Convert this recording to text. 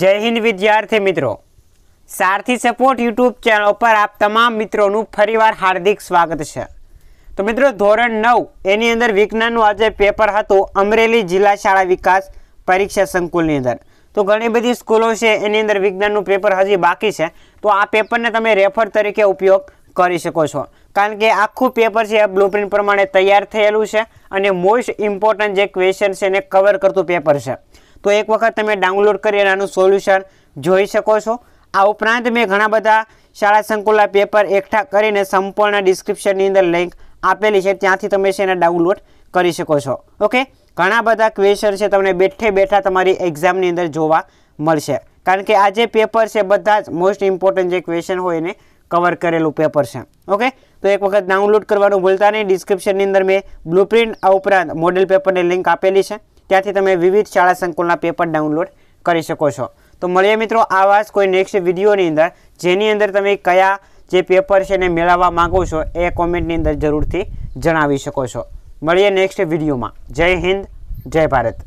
જય હિન્દ વિદ્યાર્થી મિત્રો સારથી સપોર્ટ યુટ્યુબ ચેનલ પર આપ તમામ મિત્રોનું ફરીવાર હાર્દિક સ્વાગત છે તો મિત્રો ધોરણ નવ એની અંદર વિજ્ઞાનનું આજે પેપર હતું અમરેલી જિલ્લા શાળા વિકાસ પરીક્ષા સંકુલની અંદર તો ઘણી બધી સ્કૂલો છે એની અંદર વિજ્ઞાનનું પેપર હજી બાકી છે તો આ પેપરને તમે રેફર તરીકે ઉપયોગ કરી શકો છો કારણ કે આખું પેપર છે એ બ્લુપ્રિન્ટ પ્રમાણે તૈયાર થયેલું છે અને મોસ્ટ ઇમ્પોર્ટન્ટ જે ક્વેશ્ચન છે એને કવર કરતું પેપર છે તો એક વખત તમે ડાઉનલોડ કરી અને આનું સોલ્યુશન જોઈ શકો છો આ ઉપરાંત મેં ઘણા બધા શાળા સંકુલના પેપર એકઠા કરીને સંપૂર્ણ ડિસ્ક્રિપ્શનની અંદર લિંક આપેલી છે ત્યાંથી તમે છે એને ડાઉનલોડ કરી શકો છો ઓકે ઘણા બધા ક્વેશ્ચન છે તમને બેઠે બેઠા તમારી એક્ઝામની અંદર જોવા મળશે કારણ કે આ જે પેપર છે બધા જ મોસ્ટ ઇમ્પોર્ટન્ટ જે ક્વેશ્ચન હોય એને કવર કરેલું પેપર છે ઓકે તો એક વખત ડાઉનલોડ કરવાનું ભૂલતા નહીં ડિસ્ક્રિપ્શનની અંદર મેં બ્લુપ્રિન્ટ આ ઉપરાંત મોડેલ પેપરની લિંક આપેલી છે ત્યાંથી તમે વિવિધ શાળા સંકુલના પેપર ડાઉનલોડ કરી શકો છો તો મળીએ મિત્રો આવા કોઈ નેક્સ્ટ વિડીયોની અંદર જેની અંદર તમે કયા જે પેપર છે એને મેળવવા માગો છો એ કોમેન્ટની અંદર જરૂરથી જણાવી શકો છો મળીએ નેક્સ્ટ વિડીયોમાં જય હિન્દ જય ભારત